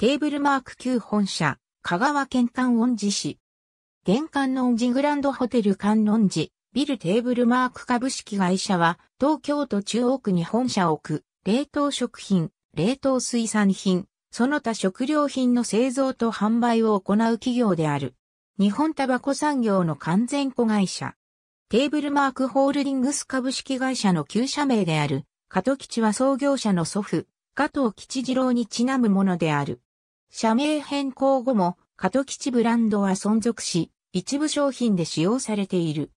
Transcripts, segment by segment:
テーブルマーク9本社、香川県観音寺市。玄関の音寺グランドホテル観音寺、ビルテーブルマーク株式会社は、東京都中央区に本社を置く、冷凍食品、冷凍水産品、その他食料品の製造と販売を行う企業である。日本タバコ産業の完全子会社。テーブルマークホールディングス株式会社の旧社名である、加藤吉は創業者の祖父、加藤吉次郎にちなむものである。社名変更後も、加藤吉ブランドは存続し、一部商品で使用されている。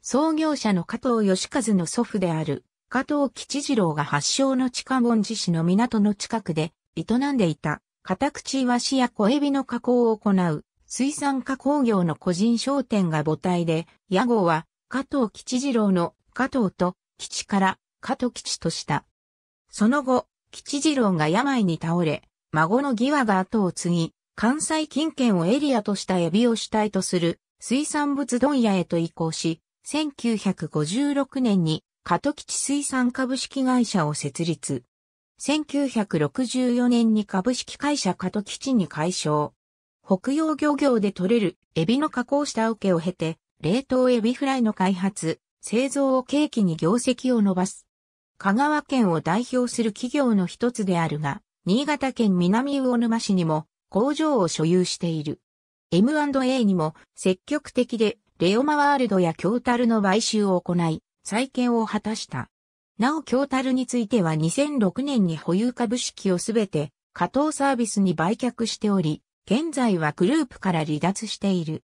創業者の加藤義和の祖父である、加藤吉次郎が発祥の地下門寺市の港の近くで営んでいた、片口和紙や小エビの加工を行う、水産加工業の個人商店が母体で、屋号は加藤吉次郎の加藤と吉から加藤吉とした。その後、吉次郎が病に倒れ、孫の義和が後を継ぎ、関西近県をエリアとしたエビを主体とする水産物問屋へと移行し、1956年に加藤吉水産株式会社を設立。1964年に株式会社加藤吉に解消。北洋漁業で取れるエビの加工した受を経て、冷凍エビフライの開発、製造を契機に業績を伸ばす。香川県を代表する企業の一つであるが、新潟県南魚沼市にも工場を所有している。M&A にも積極的でレオマワールドや京樽の買収を行い、再建を果たした。なお京樽については2006年に保有株式をすべて加藤サービスに売却しており、現在はグループから離脱している。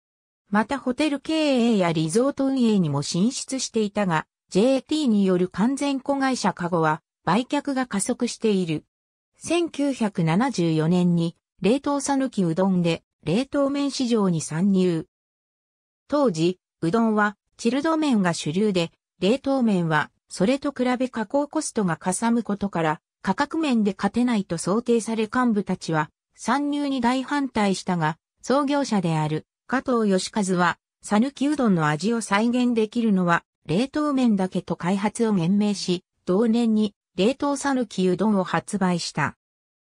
またホテル経営やリゾート運営にも進出していたが、JT による完全子会社カゴは売却が加速している。1974年に冷凍さぬきうどんで冷凍麺市場に参入。当時、うどんはチルド麺が主流で、冷凍麺はそれと比べ加工コストがかさむことから価格面で勝てないと想定され幹部たちは参入に大反対したが、創業者である加藤義和は、さぬきうどんの味を再現できるのは冷凍麺だけと開発を言明し、同年に冷凍さぬきうどんを発売した。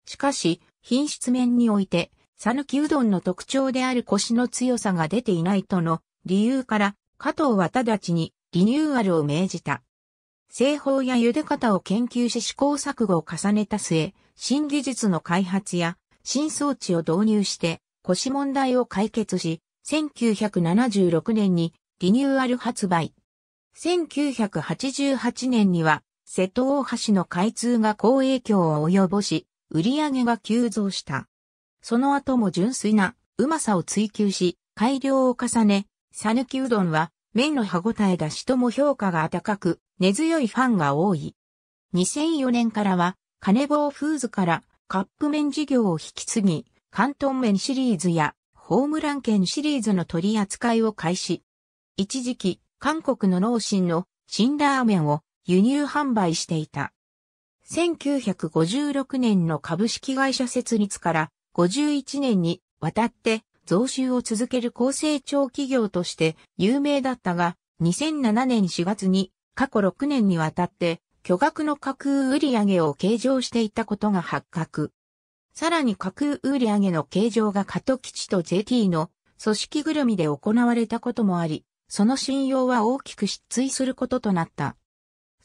しかし、品質面において、さぬきうどんの特徴である腰の強さが出ていないとの理由から、加藤は直ちにリニューアルを命じた。製法や茹で方を研究し試行錯誤を重ねた末、新技術の開発や新装置を導入して腰問題を解決し、1976年にリニューアル発売。1988年には瀬戸大橋の開通が好影響を及ぼし、売り上げが急増した。その後も純粋なうまさを追求し、改良を重ね、さぬきうどんは麺の歯ごたえだしとも評価が高く、根強いファンが多い。2004年からは、金棒フーズからカップ麺事業を引き継ぎ、関東麺シリーズやホームラン券シリーズの取り扱いを開始。一時期、韓国の農心の辛ラーメンを輸入販売していた。1956年の株式会社設立から51年にわたって増収を続ける高成長企業として有名だったが、2007年4月に過去6年にわたって巨額の架空売上を計上していたことが発覚。さらに架空売上の計上が加藤基地と JT の組織ぐるみで行われたこともあり、その信用は大きく失墜することとなった。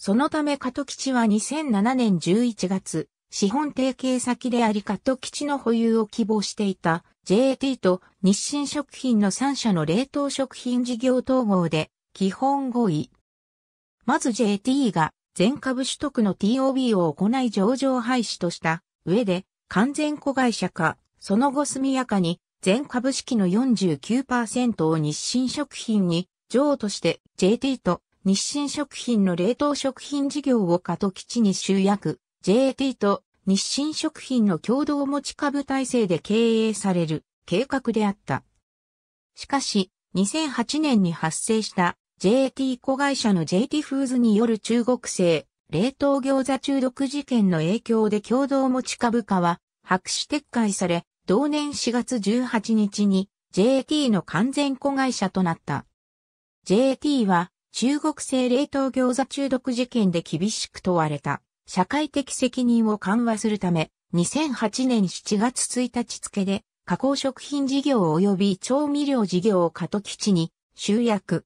そのため加藤チは2007年11月、資本提携先であり加藤チの保有を希望していた JT と日清食品の3社の冷凍食品事業統合で基本合意。まず JT が全株取得の TOB を行い上場廃止とした上で完全子会社化、その後速やかに全株式の49%を日清食品に、上として JT と日清食品の冷凍食品事業を加藤基地に集約、j t と日清食品の共同持ち株体制で経営される計画であった。しかし、2008年に発生した j t 子会社の JT フーズによる中国製冷凍餃子中毒事件の影響で共同持ち株価は白紙撤回され、同年4月18日に j t の完全子会社となった。j t は中国製冷凍餃子中毒事件で厳しく問われた社会的責任を緩和するため、2008年7月1日付で加工食品事業及び調味料事業を過渡基地に集約。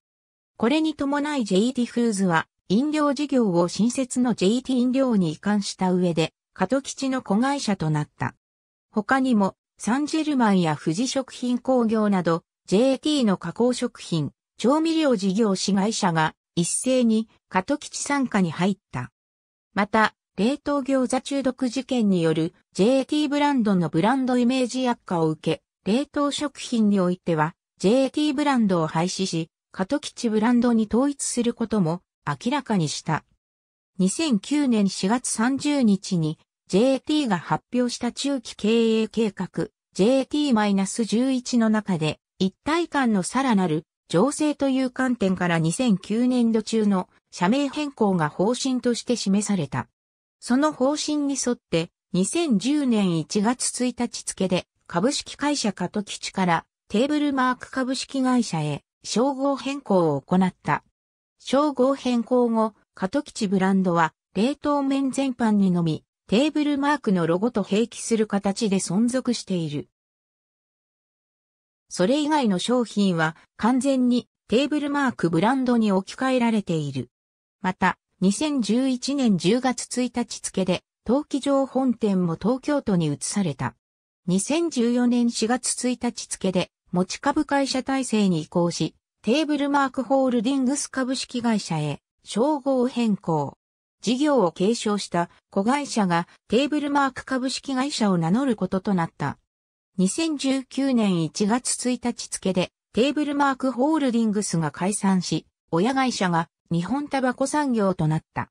これに伴い JT フーズは飲料事業を新設の JT 飲料に移管した上で過渡基地の子会社となった。他にもサンジェルマンや富士食品工業など JT の加工食品、調味料事業子会社が一斉に加藤吉参加に入った。また、冷凍餃子中毒事件による JT ブランドのブランドイメージ悪化を受け、冷凍食品においては JT ブランドを廃止し、加藤吉ブランドに統一することも明らかにした。2009年4月30日に JT が発表した中期経営計画 JT-11 の中で一体感のさらなる情勢という観点から2009年度中の社名変更が方針として示された。その方針に沿って2010年1月1日付で株式会社カトキチからテーブルマーク株式会社へ称号変更を行った。称号変更後、カトキチブランドは冷凍麺全般にのみテーブルマークのロゴと併記する形で存続している。それ以外の商品は完全にテーブルマークブランドに置き換えられている。また、2011年10月1日付で、陶器場本店も東京都に移された。2014年4月1日付で、持ち株会社体制に移行し、テーブルマークホールディングス株式会社へ、称号変更。事業を継承した子会社がテーブルマーク株式会社を名乗ることとなった。2019年1月1日付でテーブルマークホールディングスが解散し、親会社が日本タバコ産業となった。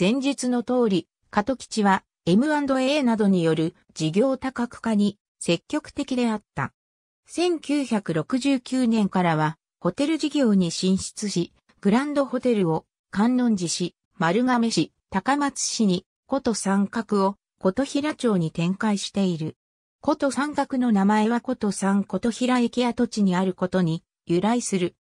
前述の通り、加藤吉は M&A などによる事業多角化に積極的であった。1969年からはホテル事業に進出し、グランドホテルを観音寺市、丸亀市、高松市に、古都三角を琴平町に展開している。こと三角の名前はこと三こと平駅跡地にあることに由来する。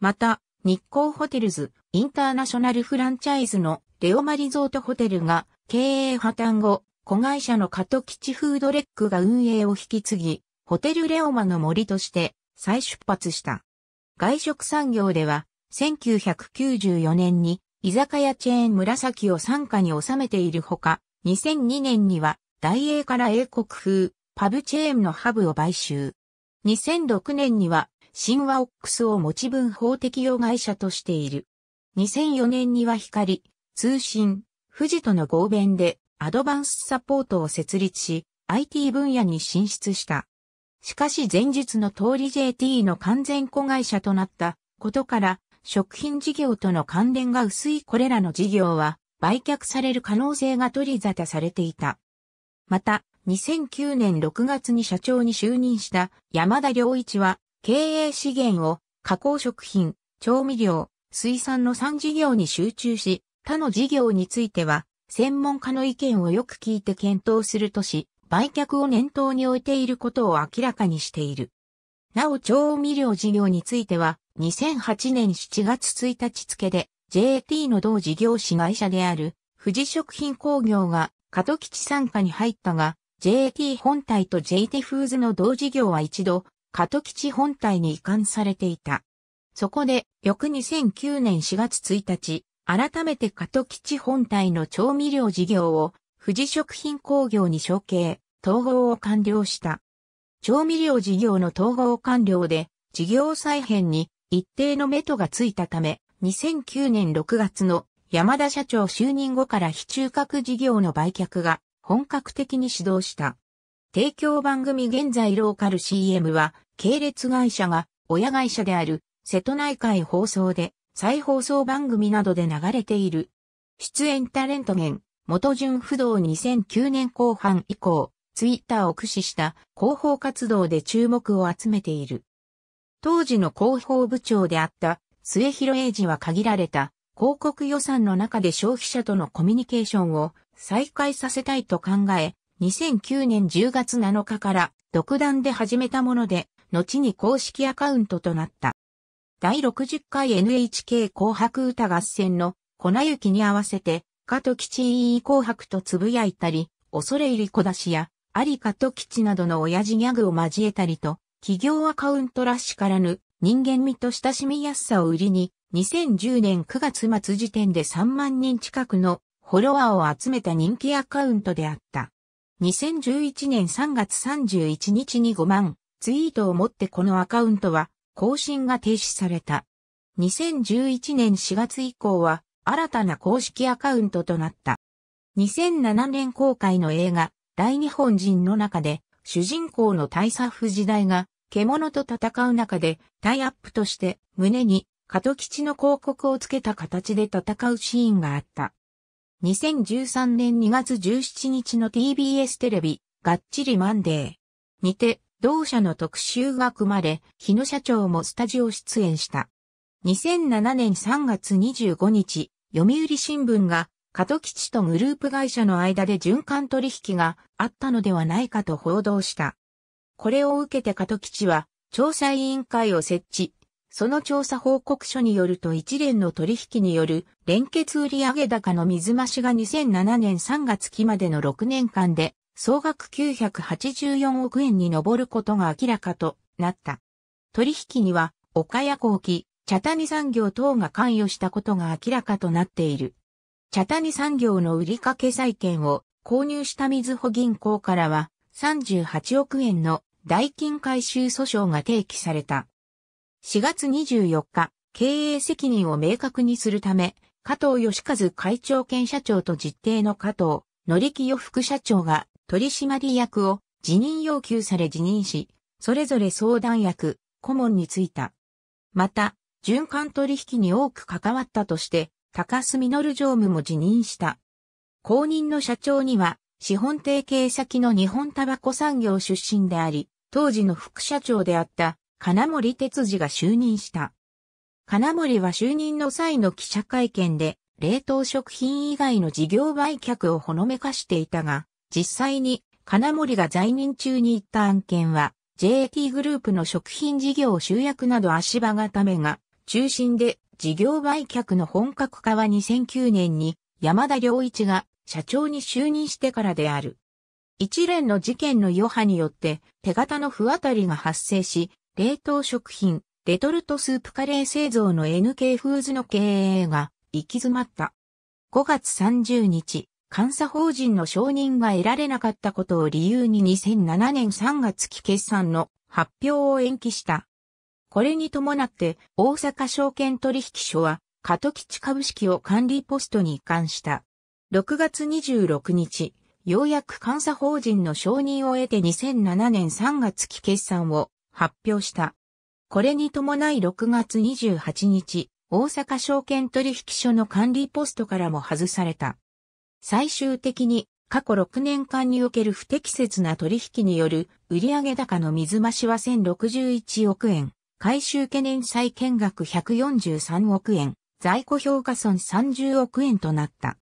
また、日光ホテルズインターナショナルフランチャイズのレオマリゾートホテルが経営破綻後、子会社の加藤チフードレックが運営を引き継ぎ、ホテルレオマの森として再出発した。外食産業では、1994年に居酒屋チェーン紫を傘下に収めているほか、2002年には大英から英国風パブチェーンのハブを買収。2006年には、新ワオックスを持ち分法適用会社としている。2004年には光、通信、富士との合弁でアドバンスサポートを設立し、IT 分野に進出した。しかし前述の通り JT の完全子会社となったことから、食品事業との関連が薄いこれらの事業は売却される可能性が取り沙汰されていた。また、2009年6月に社長に就任した山田良一は、経営資源を加工食品、調味料、水産の3事業に集中し、他の事業については、専門家の意見をよく聞いて検討するとし、売却を念頭に置いていることを明らかにしている。なお調味料事業については、2008年7月1日付で、JT の同事業子会社である、富士食品工業が、加藤吉参加に入ったが、JT 本体と JT フーズの同事業は一度、加藤地本体に移管されていた。そこで、翌2009年4月1日、改めて加藤地本体の調味料事業を、富士食品工業に承継、統合を完了した。調味料事業の統合完了で、事業再編に一定のメトがついたため、2009年6月の山田社長就任後から非中核事業の売却が本格的に始動した。提供番組現在ローカル CM は、系列会社が親会社である瀬戸内海放送で再放送番組などで流れている。出演タレント源、元純不動2009年後半以降、ツイッターを駆使した広報活動で注目を集めている。当時の広報部長であった末広英二は限られた広告予算の中で消費者とのコミュニケーションを再開させたいと考え、2009年10月7日から独断で始めたもので、後に公式アカウントとなった。第60回 NHK 紅白歌合戦の粉雪に合わせて、加藤吉いい紅白とつぶやいたり、恐れ入り小出しや、り加藤吉などの親父ギャグを交えたりと、企業アカウントらしからぬ人間味と親しみやすさを売りに、2010年9月末時点で3万人近くのフォロワーを集めた人気アカウントであった。2011年3月31日に5万ツイートをもってこのアカウントは更新が停止された。2011年4月以降は新たな公式アカウントとなった。2007年公開の映画、大日本人の中で、主人公の大サフ時代が、獣と戦う中で、タイアップとして、胸に、加藤吉の広告をつけた形で戦うシーンがあった。2013年2月17日の TBS テレビ、がっちりマンデーにて、同社の特集が組まれ、日野社長もスタジオ出演した。2007年3月25日、読売新聞が、加藤吉とグループ会社の間で循環取引があったのではないかと報道した。これを受けて加藤吉は、調査委員会を設置、その調査報告書によると一連の取引による連結売上高の水増しが2007年3月期までの6年間で総額984億円に上ることが明らかとなった。取引には岡谷工機、茶谷産業等が関与したことが明らかとなっている。茶谷産業の売掛債権を購入した水穂銀行からは38億円の代金回収訴訟が提起された。4月24日、経営責任を明確にするため、加藤義和会長兼社長と実定の加藤、則清副社長が取締役を辞任要求され辞任し、それぞれ相談役、顧問に就いた。また、循環取引に多く関わったとして、高須実常務も辞任した。後任の社長には、資本提携先の日本タバコ産業出身であり、当時の副社長であった金森哲司が就任した。金森は就任の際の記者会見で、冷凍食品以外の事業売却をほのめかしていたが、実際に金森が在任中に行った案件は、JT グループの食品事業集約など足場固めが中心で事業売却の本格化は2009年に山田良一が社長に就任してからである。一連の事件の余波によって手形の不当たりが発生し、冷凍食品、レトルトスープカレー製造の NK フーズの経営が行き詰まった。5月30日、監査法人の承認が得られなかったことを理由に2007年3月期決算の発表を延期した。これに伴って大阪証券取引所はカト基地株式を管理ポストに移管した。6月26日、ようやく監査法人の承認を得て2007年3月期決算を発表した。これに伴い6月28日、大阪証券取引所の管理ポストからも外された。最終的に過去6年間における不適切な取引による売上高の水増しは1061億円、回収懸念債権額143億円、在庫評価損30億円となった。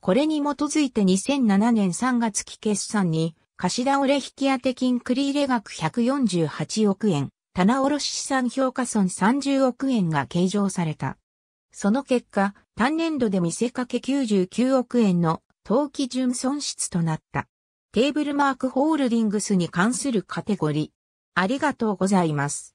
これに基づいて2007年3月期決算に貸倒れ引当金繰入額148億円、棚卸資産評価損30億円が計上された。その結果、単年度で見せかけ99億円の当期純損失となった。テーブルマークホールディングスに関するカテゴリー。ありがとうございます。